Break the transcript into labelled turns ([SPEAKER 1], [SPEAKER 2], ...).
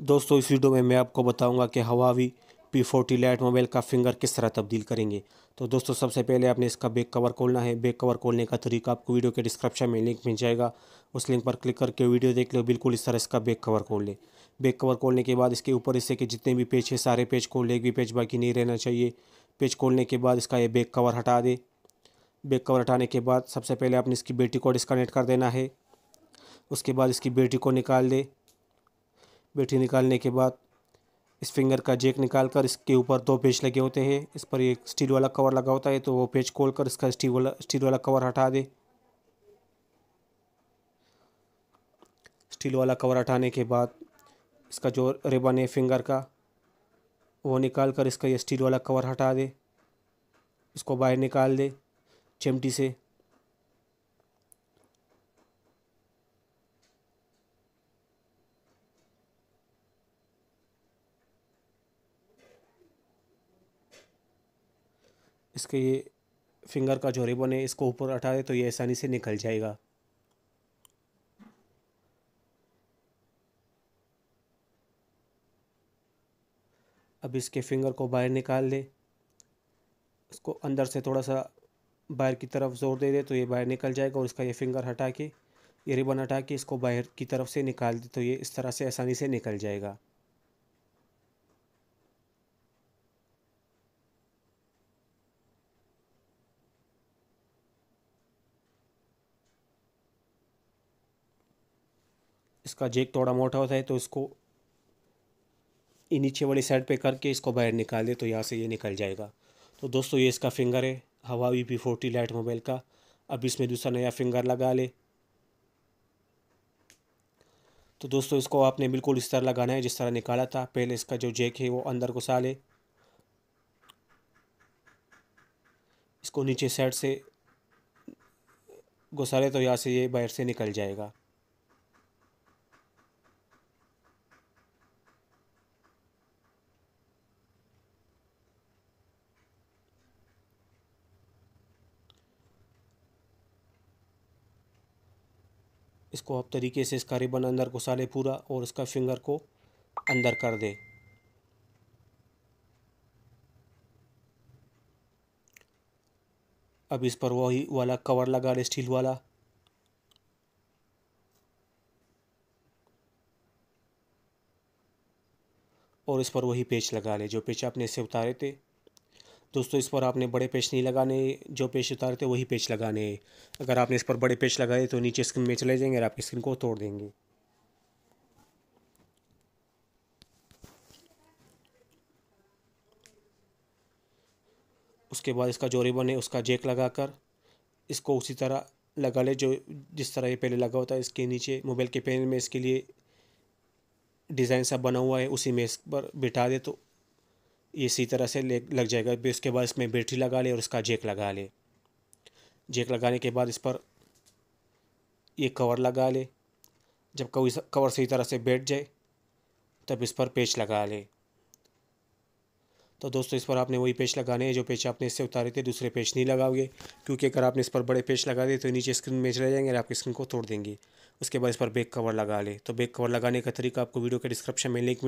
[SPEAKER 1] दोस्तों इस वीडियो में मैं आपको बताऊंगा कि Huawei P forty lite mobile का फिंगर किस तरह तब्दील करेंगे तो दोस्तों सबसे पहले आपने इसका बैक कवर खोलना है बैक कवर खोलने का तरीका आपको वीडियो के डिस्क्रिप्शन में लिंक मिल जाएगा उस लिंक पर क्लिक करके वीडियो देख लो बिल्कुल इस तरह इसका बैक कवर खोल ले बैक कवर खोलने के बाद इसके ऊपर इससे कि जितने भी पेज है सारे पेज खोल ले एक भी पेज बाकी नहीं रहना चाहिए पेज खोलने के बाद इसका यह बैक कवर हटा दे बैक कवर हटाने के बाद सबसे पहले आपने इसकी बेटी को डिस्कनेक्ट कर देना है उसके बाद इसकी बेटी को निकाल दे बेटी निकालने के बाद इस फिंगर का जेक निकाल कर इसके ऊपर दो पेज लगे होते हैं इस पर एक स्टील वाला कवर लगा होता है तो वो पेज खोल कर इसका स्टील वाला स्टील वाला कवर हटा दे स्टील वाला कवर हटाने के बाद इसका जो रिबन है फिंगर का वो निकाल कर इसका ये स्टील वाला कवर हटा दे इसको बाहर निकाल दे चिमटी से इसके ये फिंगर का जो रिबन है इसको ऊपर हटा दे तो ये आसानी से निकल जाएगा अब इसके फिंगर को बाहर निकाल ले इसको अंदर से थोड़ा सा बाहर की तरफ जोर दे दे तो ये बाहर निकल जाएगा और इसका ये फिंगर हटा के ये रिबन हटा के इसको बाहर की तरफ से निकाल दे तो ये इस तरह से आसानी से निकल जाएगा इसका जेक थोड़ा मोटा होता है तो इसको नीचे वाली साइड पे करके इसको बाहर निकाल दे तो यहाँ से ये निकल जाएगा तो दोस्तों ये इसका फिंगर है Huawei B forty lite mobile का अब इसमें दूसरा नया फिंगर लगा ले तो दोस्तों इसको आपने बिल्कुल इस तरह लगाना है जिस तरह निकाला था पहले इसका जो जेक है वो अंदर घुसा ले इसको नीचे साइड से घुसा ले तो यहाँ से ये बाहर से निकल जाएगा इसको आप तरीके से इसका रिबन अंदर घुसा लें पूरा और इसका फिंगर को अंदर कर दें अब इस पर वही वाला कवर लगा लें स्टील वाला और इस पर वही पेच लगा लें जो पेच आपने इसे उतारे थे दोस्तों इस पर आपने बड़े पेच नहीं लगाने जो पेच उतारे थे वही पेच लगाने अगर आपने इस पर बड़े पेच लगाए तो नीचे स्क्रीन में चले जाएंगे और आपकी स्क्रीन को तोड़ देंगे उसके बाद इसका जो रिबन है उसका जेक लगाकर इसको उसी तरह लगा ले जो जिस तरह ये पहले लगा होता है इसके नीचे मोबाइल के पैनल में इसके लिए डिज़ाइन सा बना हुआ है उसी में इस पर बिठा दे तो इसी तरह से लग जाएगा फिर उसके बाद इसमें बैटरी लगा ले और इसका जेक लगा ले जेक लगाने के बाद इस पर ये कवर लगा ले जब कवर सही तरह से बैठ जाए तब इस पर पेच लगा ले तो दोस्तों इस पर आपने वही पेच लगाने हैं जो पेच आपने इससे उतारे थे दूसरे पेच नहीं लगाओगे क्योंकि अगर आपने इस पर बड़े पेच लगा दिए तो नीचे स्क्रीन में चले जाएंगे और आपकी स्क्रीन को तोड़ देंगे उसके बाद इस पर बैक कवर लगा ले तो बैक कवर लगाने का तरीका आपको वीडियो के डिस्क्रिप्शन में लिंक